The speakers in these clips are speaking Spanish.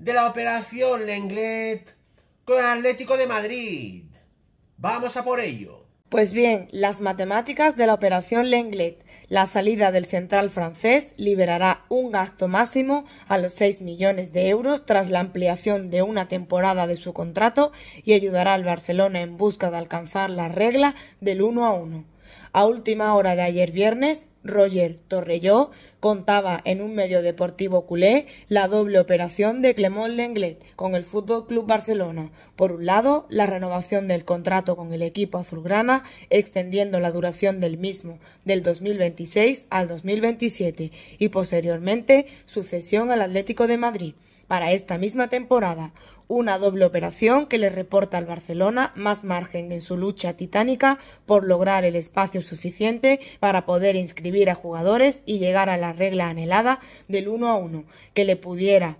de la operación Lenglet con Atlético de Madrid. Vamos a por ello. Pues bien, las matemáticas de la operación Lenglet. La salida del central francés liberará un gasto máximo a los 6 millones de euros tras la ampliación de una temporada de su contrato y ayudará al Barcelona en busca de alcanzar la regla del 1 a 1. A última hora de ayer viernes, Roger Torrelló contaba en un medio deportivo culé la doble operación de Clemón Lenglet con el Fútbol Club Barcelona. Por un lado, la renovación del contrato con el equipo azulgrana, extendiendo la duración del mismo del 2026 al 2027 y posteriormente su cesión al Atlético de Madrid para esta misma temporada una doble operación que le reporta al Barcelona más margen en su lucha titánica por lograr el espacio suficiente para poder inscribir a jugadores y llegar a la regla anhelada del 1 a 1, que le pudiera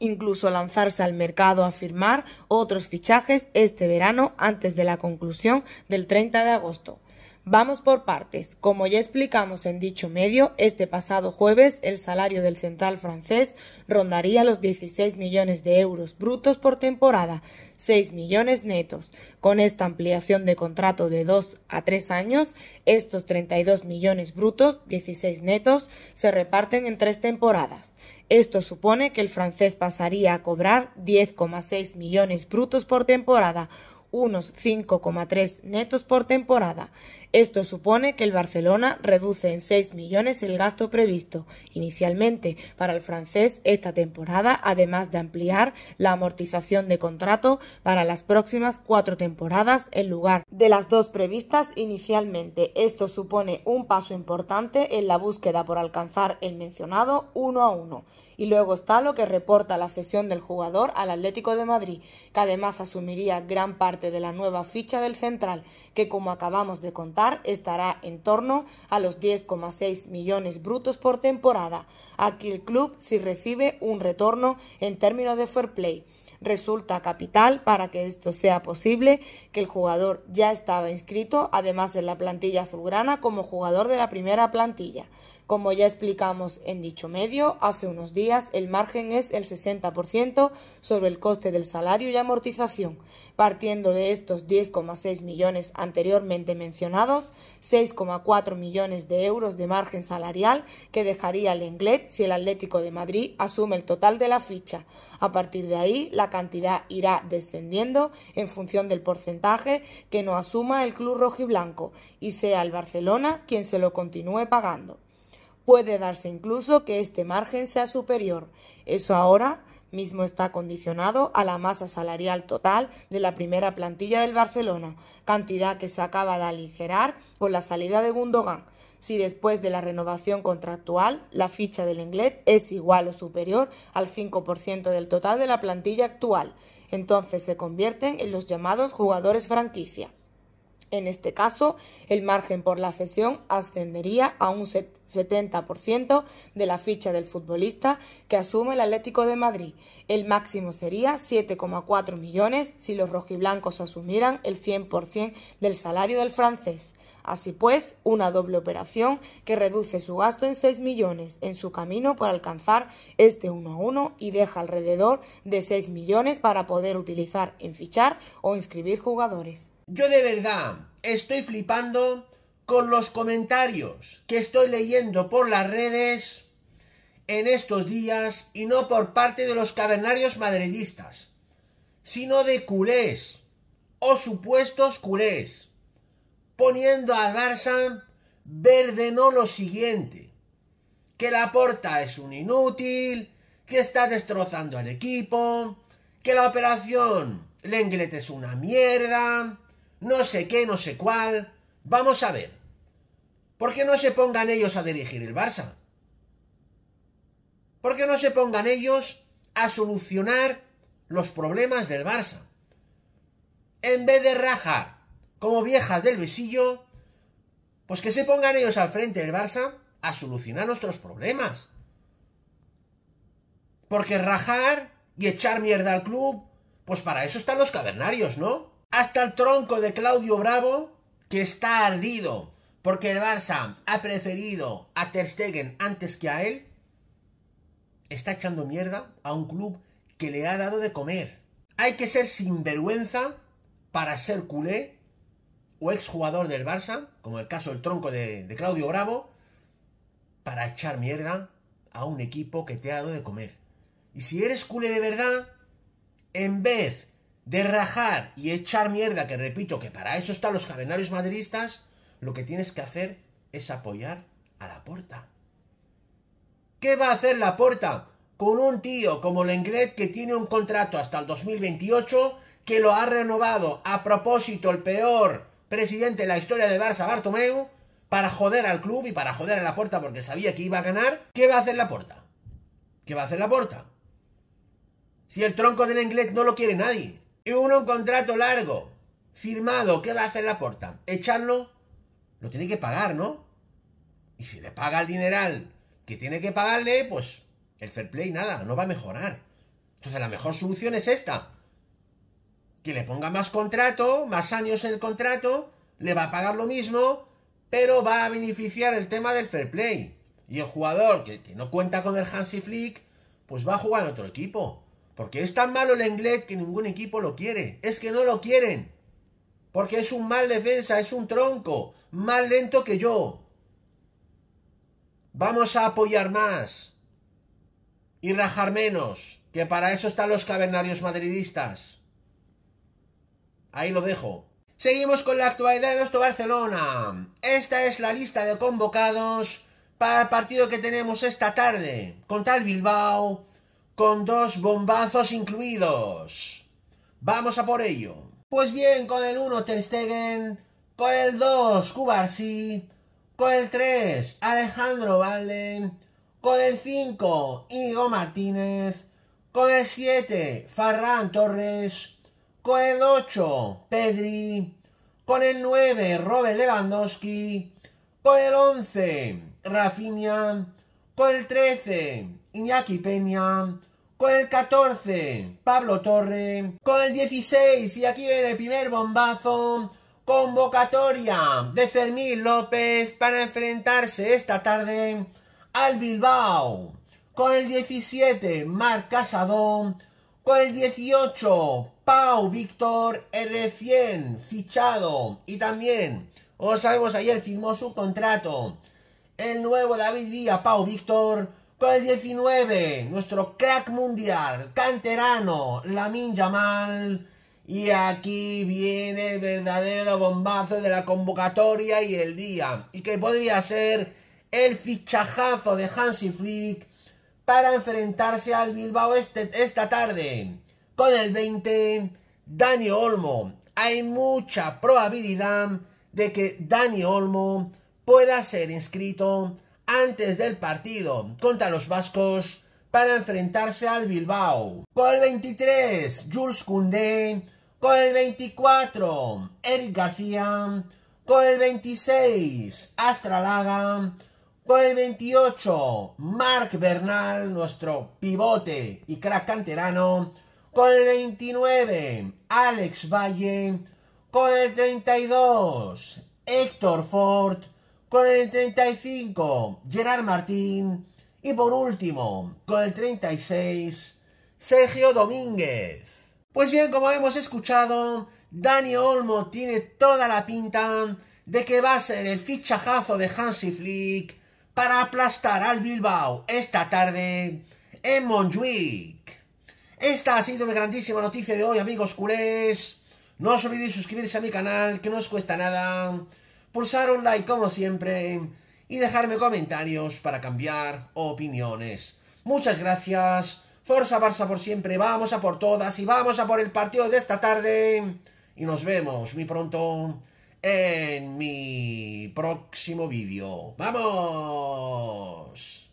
incluso lanzarse al mercado a firmar otros fichajes este verano antes de la conclusión del 30 de agosto. Vamos por partes. Como ya explicamos en dicho medio, este pasado jueves el salario del central francés rondaría los 16 millones de euros brutos por temporada, 6 millones netos. Con esta ampliación de contrato de 2 a 3 años, estos 32 millones brutos, 16 netos, se reparten en tres temporadas. Esto supone que el francés pasaría a cobrar 10,6 millones brutos por temporada, unos 5,3 netos por temporada. Esto supone que el Barcelona reduce en 6 millones el gasto previsto inicialmente para el francés esta temporada, además de ampliar la amortización de contrato para las próximas cuatro temporadas en lugar de las dos previstas inicialmente. Esto supone un paso importante en la búsqueda por alcanzar el mencionado uno a uno. Y luego está lo que reporta la cesión del jugador al Atlético de Madrid, que además asumiría gran parte de la nueva ficha del central, que como acabamos de contar, estará en torno a los 10,6 millones brutos por temporada. Aquí el club sí recibe un retorno en términos de fair play. Resulta capital para que esto sea posible que el jugador ya estaba inscrito además en la plantilla azulgrana como jugador de la primera plantilla. Como ya explicamos en dicho medio hace unos días, el margen es el 60% sobre el coste del salario y amortización. Partiendo de estos 10,6 millones anteriormente mencionados, 6,4 millones de euros de margen salarial que dejaría el Englet si el Atlético de Madrid asume el total de la ficha. A partir de ahí, la cantidad irá descendiendo en función del porcentaje que no asuma el club rojiblanco y sea el Barcelona quien se lo continúe pagando. Puede darse incluso que este margen sea superior. Eso ahora mismo está condicionado a la masa salarial total de la primera plantilla del Barcelona, cantidad que se acaba de aligerar con la salida de Gundogan. Si después de la renovación contractual la ficha del Inglés es igual o superior al 5% del total de la plantilla actual, entonces se convierten en los llamados jugadores franquicia. En este caso, el margen por la cesión ascendería a un 70% de la ficha del futbolista que asume el Atlético de Madrid. El máximo sería 7,4 millones si los rojiblancos asumieran el 100% del salario del francés. Así pues, una doble operación que reduce su gasto en 6 millones en su camino por alcanzar este 1 a 1 y deja alrededor de 6 millones para poder utilizar en fichar o inscribir jugadores. Yo de verdad estoy flipando con los comentarios que estoy leyendo por las redes en estos días y no por parte de los cavernarios madridistas, sino de culés o supuestos culés, poniendo al Barça verde no lo siguiente, que la porta es un inútil, que está destrozando al equipo, que la operación Lenglet es una mierda, no sé qué, no sé cuál. Vamos a ver. ¿Por qué no se pongan ellos a dirigir el Barça? ¿Por qué no se pongan ellos a solucionar los problemas del Barça? En vez de rajar como viejas del besillo, pues que se pongan ellos al frente del Barça a solucionar nuestros problemas. Porque rajar y echar mierda al club, pues para eso están los cavernarios, ¿no? Hasta el tronco de Claudio Bravo, que está ardido, porque el Barça ha preferido a Ter Stegen antes que a él, está echando mierda a un club que le ha dado de comer. Hay que ser sinvergüenza para ser culé o exjugador del Barça, como el caso del tronco de, de Claudio Bravo, para echar mierda a un equipo que te ha dado de comer. Y si eres culé de verdad, en vez de rajar y echar mierda, que repito que para eso están los cabenarios madridistas, lo que tienes que hacer es apoyar a la puerta ¿Qué va a hacer la puerta con un tío como Lenglet que tiene un contrato hasta el 2028 que lo ha renovado a propósito el peor presidente de la historia de Barça, Bartomeu, para joder al club y para joder a la puerta porque sabía que iba a ganar? ¿Qué va a hacer la puerta ¿Qué va a hacer la puerta Si el tronco del Lenglet no lo quiere nadie, y uno un contrato largo, firmado, ¿qué va a hacer la porta? ¿Echarlo? Lo tiene que pagar, ¿no? Y si le paga el dineral que tiene que pagarle, pues el fair play nada, no va a mejorar. Entonces la mejor solución es esta. Que le ponga más contrato, más años en el contrato, le va a pagar lo mismo, pero va a beneficiar el tema del fair play. Y el jugador que, no cuenta con el Hansi Flick, pues va a jugar en otro equipo. Porque es tan malo el inglés que ningún equipo lo quiere. Es que no lo quieren. Porque es un mal defensa, es un tronco. Más lento que yo. Vamos a apoyar más. Y rajar menos. Que para eso están los cavernarios madridistas. Ahí lo dejo. Seguimos con la actualidad de nuestro Barcelona. Esta es la lista de convocados para el partido que tenemos esta tarde. con tal Bilbao con dos bombazos incluidos. Vamos a por ello. Pues bien, con el 1 Ter Stegen, con el 2 Cubarsi, con el 3 Alejandro Valde, con el 5 Íñigo Martínez, con el 7 Farran Torres, con el 8 Pedri, con el 9 Robert Lewandowski, con el 11 Rafinha, con el 13 Iñaki Peña. Con el 14, Pablo Torre. Con el 16, y aquí viene el primer bombazo, convocatoria de Fermín López para enfrentarse esta tarde al Bilbao. Con el 17, Marc Casadón. Con el 18, Pau Víctor, el recién fichado. Y también, os sabemos, ayer firmó su contrato. El nuevo David Díaz Pau Víctor con el 19, nuestro crack mundial, canterano, Lamin mal. Y aquí viene el verdadero bombazo de la convocatoria y el día. Y que podría ser el fichajazo de Hansi Flick para enfrentarse al Bilbao este, esta tarde. Con el 20, Dani Olmo. Hay mucha probabilidad de que Dani Olmo pueda ser inscrito antes del partido contra los vascos para enfrentarse al Bilbao. Con el 23, Jules Koundé. Con el 24, Eric García. Con el 26, Astralaga. Con el 28, Marc Bernal, nuestro pivote y crack canterano. Con el 29, Alex Valle. Con el 32, Héctor Ford con el 35, Gerard Martín. Y por último, con el 36, Sergio Domínguez. Pues bien, como hemos escuchado, Dani Olmo tiene toda la pinta de que va a ser el fichajazo de Hansi Flick para aplastar al Bilbao esta tarde en Montjuic. Esta ha sido mi grandísima noticia de hoy, amigos culés. No os olvidéis suscribirse a mi canal, que no os cuesta nada pulsar un like como siempre y dejarme comentarios para cambiar opiniones. Muchas gracias. Forza Barça por siempre. Vamos a por todas y vamos a por el partido de esta tarde. Y nos vemos muy pronto en mi próximo vídeo. ¡Vamos!